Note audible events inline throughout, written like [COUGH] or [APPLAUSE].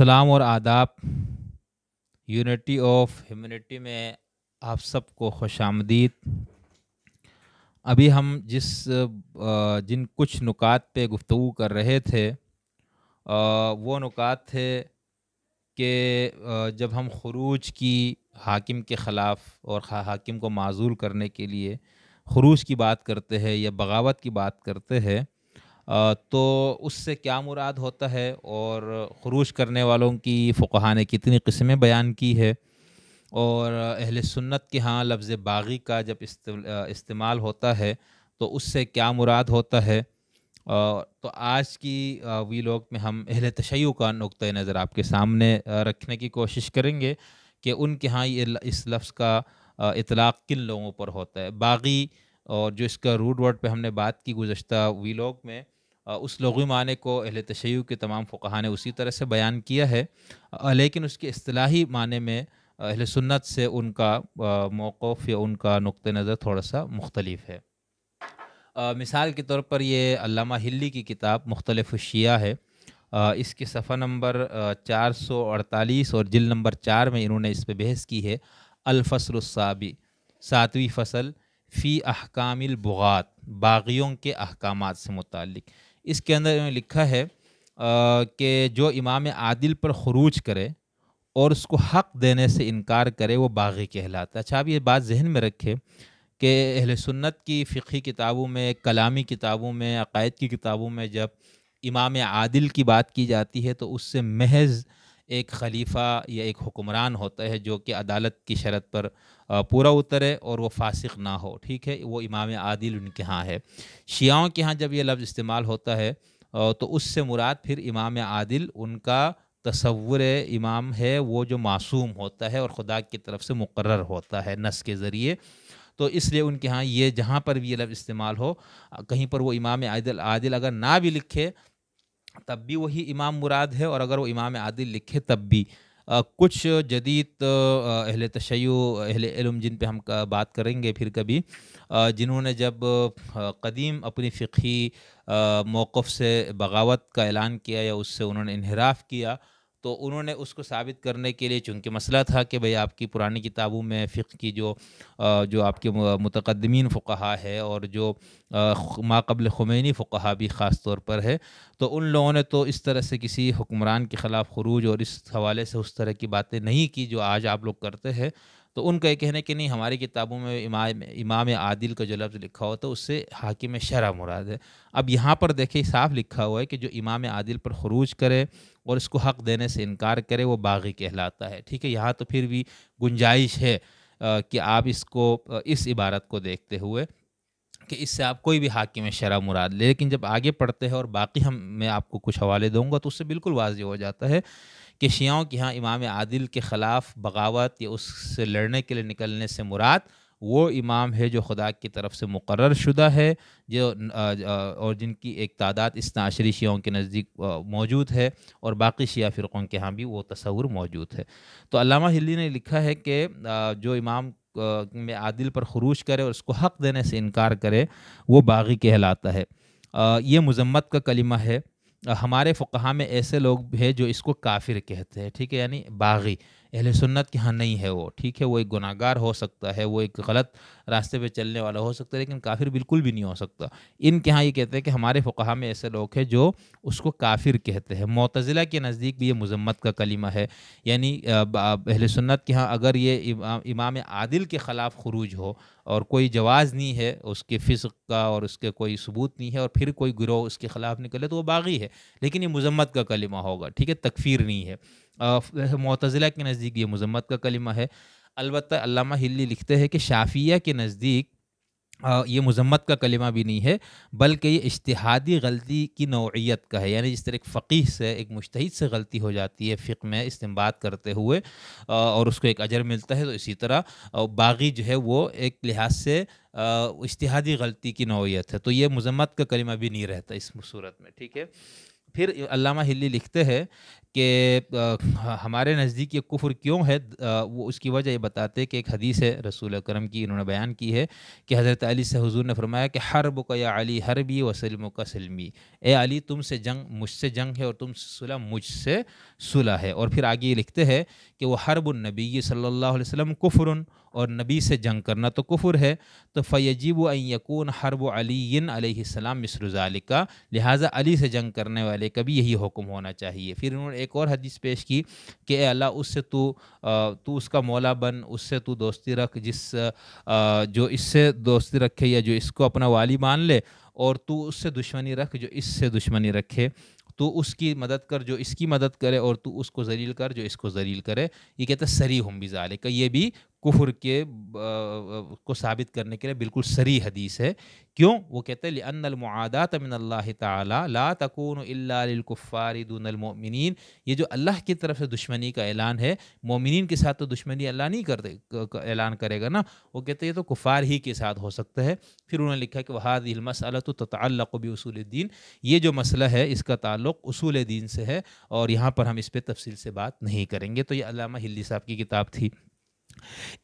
सलाम और आदाब यूनिटी ऑफ ह्यूमनिटी में आप सबको खुश आमदीद अभी हम जिस जिन कुछ नुकात पे गुफ्तु कर रहे थे वो नुकात थे कि जब हम खरूज की हाकिम के ख़िलाफ़ और हाकिम को माजूल करने के लिए खरूज की बात करते हैं या बगावत की बात करते हैं तो उससे क्या मुराद होता है और खरूश करने वालों की फ़ुहा ने कितनी किस्में बयान की है और अहल सुन्नत के यहाँ लफ्ज़ बागी का जब इस्तेमाल होता है तो उससे क्या मुराद होता है तो आज की वी लोग में हम अहल तशै का नुक़ नज़र आपके सामने रखने की कोशिश करेंगे कि उनके यहाँ ये इस लफ्ज़ का इतलाक़ किन लोगों पर होता है बागी और जो इसका रूट वर्ड पे हमने बात की गुज्त वीलॉग में उस लगी माने को अहल तशै के तमाम फ़ुकहा ने उसी तरह से बयान किया है लेकिन उसके असलाही माने में अहल सुन्नत से उनका मौक़ या उनका नुक़ नज़र थोड़ा सा मुख्तलिफ है आ, मिसाल के तौर पर ये अल्लामा हिल्ली की किताब मुख्तलफ़ शिया है आ, इसके सफ़ा नंबर चार सौ अड़तालीस और जिल नंबर चार में इन्होंने इस पर बहस की है अलफसलसाबी सातवीं फसल फ़ी अहकामिल बुगात बागियों के अहकाम से मुतक इसके अंदर लिखा है कि जो इमाम आदिल पर खरूज करे और उसको हक़ देने से इनकार करे वो बागी कहलाता है अच्छा आप ये बात जहन में रखें कि अहल सुन्नत की फ़िकी किताबों में कलामी किताबों में अक़ायद की किताबों में जब इमाम आदिल की बात की जाती है तो उससे महज एक खलीफा या एक हुक्मरान होता है जो कि अदालत की शरत पर पूरा उतरे और वो फासिक ना हो ठीक है वो इमाम आदिल उनके यहाँ है शियाओं के यहाँ जब ये लफ्ज़ इस्तेमाल होता है तो उससे मुराद फिर इमाम आदिल उनका तस्वुर इमाम है वो जो मासूम होता है और ख़ुदा की तरफ से मुकर होता है नस के ज़रिए तो इसलिए उनके यहाँ ये जहाँ पर भी ये लफ्ज़ इस्तेमाल हो कहीं पर वो इमाम आदिल आदिल अगर ना भी लिखे तब भी वही इमाम मुराद है और अगर वो इमाम आदिल लिखे तब भी आ, कुछ जदीद अहल तशैय अहल इलम जिन पे हम बात करेंगे फिर कभी जिन्होंने जब कदीम अपनी फ़िकी मौक़ से बगावत का ऐलान किया या उससे उन्होंने इनहराफ किया तो उन्होंने उसको साबित करने के लिए चूँकि मसला था कि भाई आपकी पुरानी किताबों में फ़िक की जो जो आपके मतकदमीन फ़कहा है और जो माकबल खुमैनी फकहा भी ख़ास तौर पर है तो उन लोगों ने तो इस तरह से किसी हुक्मरान के ख़िलाफ़ खरूज और इस हवाले से उस तरह की बातें नहीं की जो आज आप लोग करते हैं तो उनका ये कहना कि नहीं हमारी किताबों में इमाम इमाम आदिल का जो लफ्ज़ लिखा हो तो उससे हाकिम शरा मुराद है अब यहाँ पर देखिए साफ लिखा हुआ है कि जो इमाम आदिल पर खरूज करे और इसको हक़ देने से इनकार करे वो बागी कहलाता है ठीक है यहाँ तो फिर भी गुंजाइश है कि आप इसको इस इबारत को देखते हुए कि इससे आप कोई भी हाकिम शरा मुराद लेकिन जब आगे पढ़ते हैं और बाकी हम मैं आपको कुछ हवाले दूंगा तो उससे बिल्कुल वाजी हो जाता है कि शियाओं के यहाँ इमाम आदिल के ख़िलाफ़ बगावत या उससे लड़ने के लिए निकलने से मुराद वो इमाम है जो खुदा की तरफ से मुकर शुदा है जो और जिनकी एक तादाद इस नाशरी शियाओं के नज़दीक मौजूद है और बाकी शिया फ़िरक़ों के यहाँ भी वो तस्वूर मौजूद है तो अलामा हिली ने लिखा है कि जो इमाम में आदिल पर खरूज करे और उसको हक़ देने से इनकार करे वो बागी कहलाता है ये मज़म्मत का कलिमा है हमारे फ़ुकहा में ऐसे लोग हैं जो इसको काफिर कहते हैं ठीक है यानी बागी अहल सुन्नत के यहाँ नहीं है वो ठीक है वो एक गुनागार हो सकता है वो एक गलत रास्ते पे चलने वाला हो सकता है लेकिन काफिर बिल्कुल भी नहीं हो सकता इनके यहाँ ये कहते हैं कि हमारे फ़ुकाहा में ऐसे लोग हैं जो उसको काफिर कहते हैं मतज़िला के नज़दीक भी ये मजम्मत का कलीमा है यानी अहल सुन्नत के यहाँ अगर ये इमाम आदिल के ख़िलाफ़ खरूज हो और कोई जवाज़ नहीं है उसके फ़िसक का और उसके कोई सबूत नहीं है और फिर कोई गिरोह उसके ख़िलाफ़ निकले तो वो बागी है लेकिन ये मजम्मत का कलीमा होगा ठीक है तकफीर नहीं है मतजिला के नज़दीक ये मजम्मत का कलिमा है अलबत् अल्लामा हिल्ली लिखते हैं कि शाफिया के नज़दीक ये मजम्मत का कलिमा भी नहीं है बल्कि ये इश्तहादी गलती की नौीयत का है यानी जिस तरह एक फ़कीह से एक मुश्तद से गलती हो जाती है फ़िक में इस्तेमाल करते हुए और उसको एक अजर मिलता है तो इसी तरह बागी जो है वो एक लिहाज से इश्तहादी गलती की नौीयत है तो ये मजम्मत का कलिमा भी नहीं रहता इस सूरत में ठीक है फिर अल्लामा हिल्ली लिखते हैं कि हमारे नज़दीक ये कुफ़र क्यों है वो उसकी वजह ये बताते कि एक हदीस है रसूल करम की इन्होंने बयान की है कि हज़रत अली से हजूर ने फरमाया कि हर बुक या अली हर भी वसलम का सलमी ए अली तुमसे जंग मुझसे जंग है और तुम सुलह मुझसे सुलह है और फिर आगे ये लिखते हैं कि वह हरबुलनबी सल्ला वसम कुफ़र और नबी से जंग करना तो कुफुर है तो फ़ैजीब यकून हरब अलीन सलाम मिसरुजालिका लिहाजा अली से जंग करने वाले वाले का भी यही हुक्म होना चाहिए फिर उन्होंने एक और हदीस पेश की कि अल्लाह उससे तू तू उसका मौला बन उससे तू दोस्ती रख जिस जो इससे दोस्ती रखे या जो इसको अपना वाली मान ले और तू उससे दुश्मनी रख जो इससे दुश्मनी रखे तो उसकी मदद कर जो इसकी मदद करे और तू उसको जलील कर जो इसको जलील करे ये कहते सरी हम ज़ाले का ये भी कुफर के को साबित करने के लिए बिल्कुल सरी हदीस है क्यों वो कहते हैं अनलमादात मिनल्ला ला तकून इल्लाकुफ़ारदमिन ये जो अल्लाह की तरफ से दुश्मनी का ऐलान है मोमिन के साथ तो दुश्मनी अल्लाह नहीं करते ऐलान करेगा ना वो कहते हैं ये तो कुफ़ार ही के साथ हो सकता है फिर उन्होंने लिखा कि वहाद मसला तो तल्लक़ उसूलद्दीन ये जो मसला है इसका ताल्लुक उसूल दीन से है और यहाँ पर हम इस पर तफसील से बात नहीं करेंगे तो ये अलामा हिल्ली साहब की किताब थी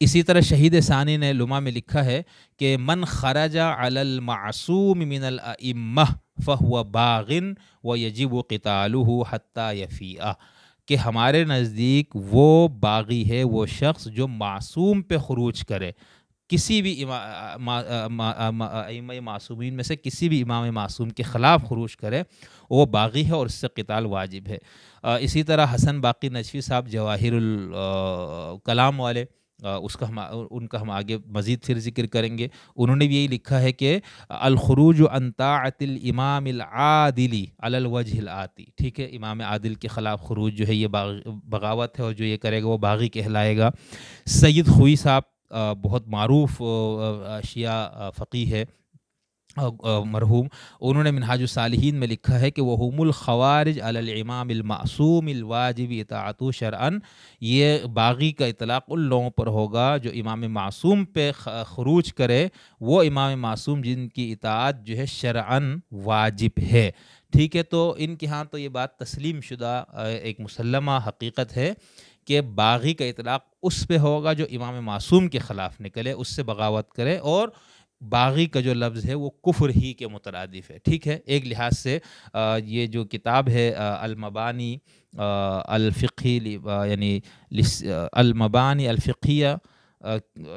इसी तरह शहीद सानी ने लुमा में लिखा है कि मन खराजा अलमासूम मासूम मिनल अम्मा फ़ह बागिन व यजिब कतालू हत्या यफ़िया कि हमारे नज़दीक वो बागी है वो शख्स जो मासूम पे खरूज करे किसी भी इमाम मासूमिन में से किसी भी इमाम मासूम के ख़िलाफ़ खरूज करे वो बागी है और उससे कताल वाजिब है इसी तरह हसन बाकी नजफ़ी साहब जवाहिर कलाम वाले उसका हम उनका हम आगे मज़ीद फिर जिक्र करेंगे उन्होंने भी यही लिखा है कि अलखरूज अनतातिल इमाम आदिली अलवजिल आती ठीक है इमाम आदिल के ख़िलाफ़ खरूज जो है ये बगावत है और जो ये करेगा वो बागी कहलाएगा सैद खुई साहब बहुत मरूफ शिया फ़कीह है मरहूम उन्होंने मिनहाजुसालहन में लिखा है कि वह खवारिज अलमामसूम वाजिब इतातु शरअन ये बागी का इतलाक़ उन लोगों पर होगा जो इमाम मासूम पे खरूज करे वो इमाम मासूम जिनकी इतात जो है शरअन वाजिब है ठीक है तो इनके यहाँ तो ये बात तस्लीम शुदा एक मुसलमा हकीकत है कि बागी का इतलाक़ उस पर होगा जो इमाम मासूम के ख़िलाफ़ निकले उससे बगावत करे और बागी का जो लफ्ज़ है वो कुफ्र ही के मुतरदफ़ है ठीक है एक लिहाज से ये जो किताब है अलमबानी अलफ़ी यानी अलमबानी अलफ़िया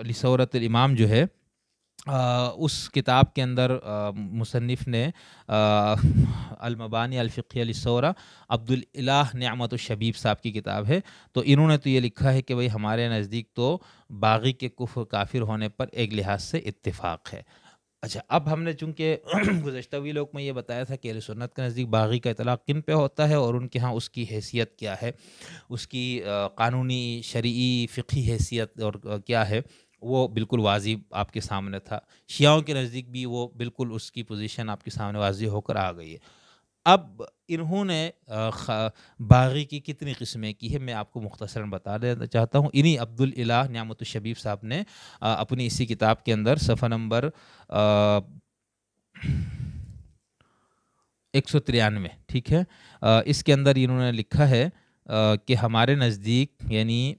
लिसौरत इमाम जो है आ, उस किताब के अंदर मुसनफ़ ने अलमबानी अलफ़िक़लसौरा अब्दुल्ला इलाह न्यामत शबीब साहब की किताब है तो इन्होंने तो ये लिखा है कि भाई हमारे नज़दीक तो बागी के कुफ़ काफिर होने पर एक लिहाज से इतफ़ाक़ है अच्छा अब हमने चूँकि [CLEARS THROAT] गुजशत लोग में ये बताया था कि सुन्नत के नज़दीक बागी का इतलाक़ किन पे होता है और उनके यहाँ उसकी हैसियत क्या है उसकी कानूनी शरी फ़िकी हैसियत और क्या है वो बिल्कुल वाजी आपके सामने था शियाओं के नज़दीक भी वो बिल्कुल उसकी पोजीशन आपके सामने वाजी होकर आ गई है अब इन्होंने बागी की कितनी किस्में की है मैं आपको मुख्तसरा बता देना चाहता हूँ इन्हीं अब्दुल इलाह न्यामत शबीब साहब ने अपनी इसी किताब के अंदर सफ़ा नंबर एक सौ तिरानवे ठीक है इसके अंदर इन्होंने लिखा है कि हमारे नज़दीक यानी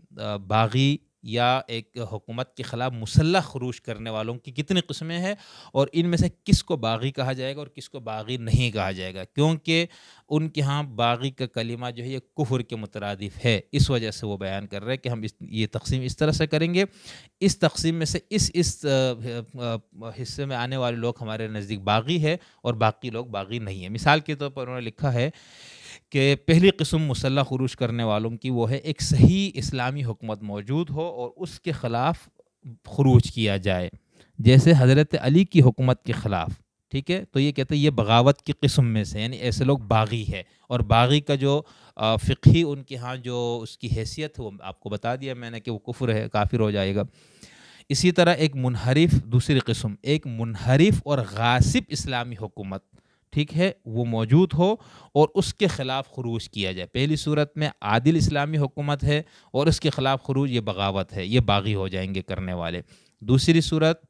बागी या एक हुकूमत के ख़िलाफ़ मुसल्ह खरूश करने वालों की कितनी कस्में हैं और इनमें से किस को बागी कहा जाएगा और किस को बागी नहीं कहा जाएगा क्योंकि उनके यहाँ बागी का कलिमा जो है ये कुहर के मुतरदफ है इस वजह से वो बयान कर रहे हैं कि हम इस ये तकसीम इस तरह से करेंगे इस तकसीम में से इस इस हिस्से में आने वाले लोग हमारे नज़दीक बागी है और बाकी लोग बागी नहीं है मिसाल के तौर तो पर उन्होंने लिखा है कि पहली कस्म मुसल्ह खरूज करने वालों की वो है एक सही इस्लामी हुकूमत मौजूद हो और उसके ख़िलाफ़ खरूज किया जाए जैसे हज़रत अली की हुकूमत के ख़िलाफ़ ठीक है तो ये कहते हैं ये बगावत की किस्म में से यानी ऐसे लोग बागी है और बागी का जो फ़िकी उनके यहाँ जो उसकी हैसियत है वो आपको बता दिया मैंने कि वो कुफर है काफिर हो जाएगा इसी तरह एक मुनहरफ दूसरी किस्म एक मुनहरफ और गासिब इस्लामी हुकूमत ठीक है वो मौजूद हो और उसके ख़िलाफ़ खरूज किया जाए पहली सूरत में आदिल इस्लामी हुकूमत है और उसके ख़िलाफ़ खरूज ये बगावत है ये बागी हो जाएंगे करने वाले दूसरी सूरत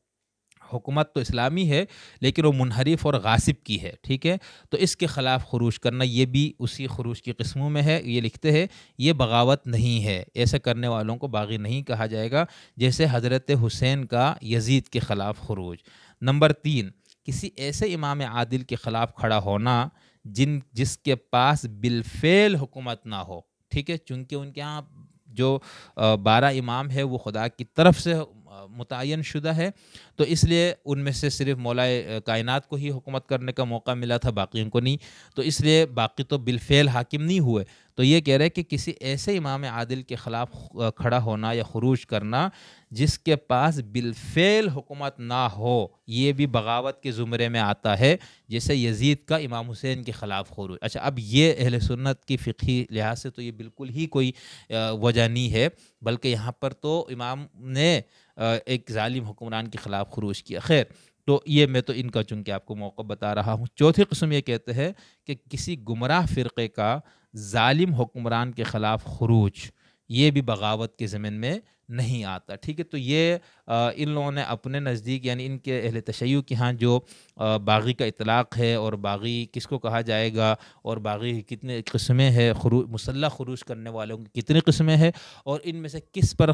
हुकूमत तो इस्लामी है लेकिन वो मुनहरफ और गासिब की है ठीक है तो इसके ख़िलाफ़ खरूज करना ये भी उसी खरूज की कस्मों में है ये लिखते हैं ये बगावत नहीं है ऐसे करने वालों को बागी नहीं कहा जाएगा जैसे हज़रत हुसैन का यजीद के ख़िलाफ़ खरूज नंबर तीन किसी ऐसे इमाम आदिल के ख़िलाफ़ खड़ा होना जिन जिसके पास बिलफेल हुकूमत ना हो ठीक है चूँकि उनके यहाँ जो बारह इमाम है वो खुदा की तरफ से मुतन शुदा है तो इसलिए उनमें से सिर्फ मौलाए कायनात को ही हुकूमत करने का मौका मिला था बाकियों को नहीं तो इसलिए बाकी तो बिलफेल हाकिम नहीं हुए तो ये कह रहे हैं कि किसी ऐसे इमाम आदिल के ख़िलाफ़ खड़ा होना या खरूज करना जिसके पास बिलफेल हुकूमत ना हो ये भी बगावत के ज़ुमरे में आता है जैसे यजीद का इमाम हुसैन के ख़िलाफ़ खरूज अच्छा अब ये अहल सुन्नत की फ़िकी लिहाज से तो ये बिल्कुल ही कोई वजह नहीं है बल्कि यहाँ पर तो इमाम ने एक ालिम हुक्मरान के ख़िलाफ़ खरूज किया खैर तो ये मैं तो इनका चूंकि आपको मौका बता रहा हूँ चौथी कस्म ये कहते हैं कि किसी गुमराह फ़िरक़े का ालिम हुक्मरान के ख़िलाफ़ खरूज ये भी बगावत के ज़मीन में नहीं आता ठीक है तो ये इन लोगों ने अपने नज़दीक यानी इनके अहल तशै के यहाँ जो बागी का इतलाक़ है और बागी किसको कहा जाएगा और बागी कितने कस्में है मुसल्ह खरूज करने वालों की कितनी कस्में हैं और इनमें से किस पर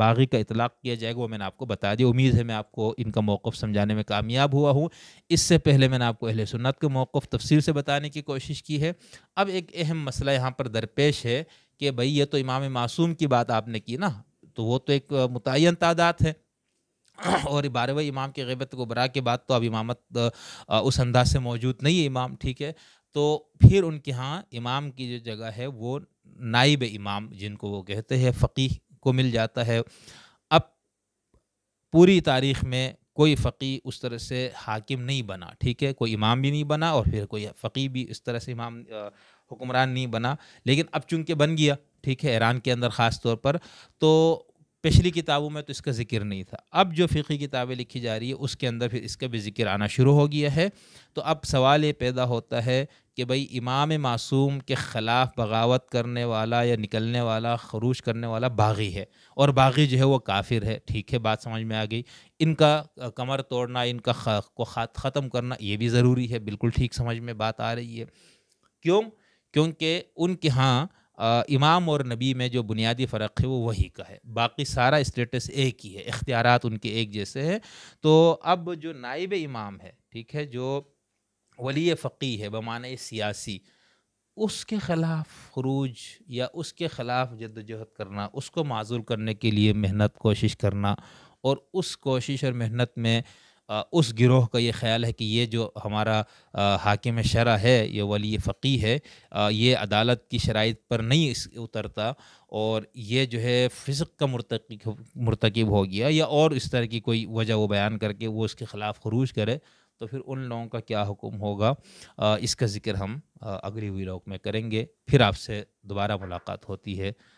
बागी का इतलाक़ किया जाएगा वो मैंने आपको बता दिया उम्मीद है मैं आपको इनका मौक़ समझाने में कामयाब हुआ हूँ इससे पहले मैंने आपको अहल सुन्नत के मौक़ तफसील से बताने की कोशिश की है अब एक अहम मसला यहाँ पर दरपेश है कि भाई ये तो इमाम मासूम की बात आपने की ना तो वो तो एक मुतन तादाद है [CLEARS THROAT] और बारहवें इमाम की गबत को बरा के बाद तो अब इमामत उस अंदाज से मौजूद नहीं है इमाम ठीक है तो फिर उनके यहाँ इमाम की जो जगह है वो नाइब इमाम जिनको वो कहते हैं फ़कीह को मिल जाता है अब पूरी तारीख़ में कोई फ़कीह उस तरह से हाकिम नहीं बना ठीक है कोई इमाम भी नहीं बना और फिर कोई फ़कीह भी इस तरह से इमाम हुक्मरान नहीं बना लेकिन अब चूंकि बन गया ठीक है ईरान के अंदर ख़ास तौर पर तो पिछली किताबों में तो इसका ज़िक्र नहीं था अब जो फ़िकी किताबें लिखी जा रही है उसके अंदर फिर इसका भी ज़िक्र आना शुरू हो गया है तो अब सवाल ये पैदा होता है कि भाई इमाम मासूम के ख़िलाफ़ बगावत करने वाला या निकलने वाला खरूश करने वाला बागी है और बागी जो है वो काफिर है ठीक है बात समझ में आ गई इनका कमर तोड़ना इनका को ख़त्म करना ये भी ज़रूरी है बिल्कुल ठीक समझ में बात आ रही है क्यों क्योंकि उनके यहाँ इमाम और नबी में जो बुनियादी फ़र्क है वो वही का है बाकी सारा स्टेटस एक ही है इख्तियार उनके एक जैसे हैं तो अब जो नाइब इमाम है ठीक है जो वली फ़की है बमान सियासी उसके ख़िलाफ़ खरूज या उसके ख़िलाफ़ जद्दोजहद करना उसको माजूर करने के लिए मेहनत कोशिश करना और उस कोशिश और मेहनत में उस गिरोह का ये ख्याल है कि ये जो हमारा हाकिम शरा है ये वली फ़की है ये अदालत की शराइ पर नहीं उतरता और ये जो है फ़िज़क का मरतकब मरतकब हो गया या और इस तरह की कोई वजह वो बयान करके वो उसके ख़िलाफ़ खरूज करे तो फिर उन लोगों का क्या हुक्म होगा इसका ज़िक्र हम अगली वीरोक में करेंगे फिर आपसे दोबारा मुलाकात होती है